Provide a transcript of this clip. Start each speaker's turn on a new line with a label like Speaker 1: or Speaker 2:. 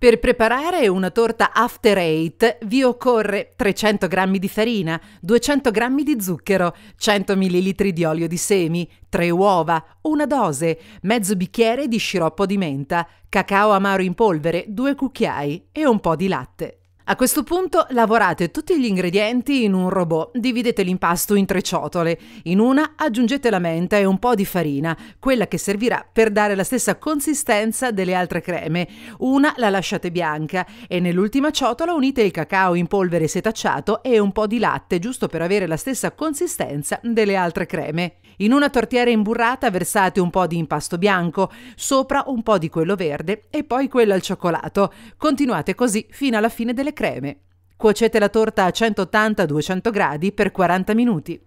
Speaker 1: Per preparare una torta after eight vi occorre 300 g di farina, 200 g di zucchero, 100 ml di olio di semi, 3 uova, una dose, mezzo bicchiere di sciroppo di menta, cacao amaro in polvere, 2 cucchiai e un po' di latte. A questo punto lavorate tutti gli ingredienti in un robot, dividete l'impasto in tre ciotole, in una aggiungete la menta e un po' di farina, quella che servirà per dare la stessa consistenza delle altre creme, una la lasciate bianca e nell'ultima ciotola unite il cacao in polvere setacciato e un po' di latte giusto per avere la stessa consistenza delle altre creme. In una tortiera imburrata versate un po' di impasto bianco, sopra un po' di quello verde e poi quello al cioccolato. Continuate così fino alla fine delle creme. Cuocete la torta a 180-200 gradi per 40 minuti.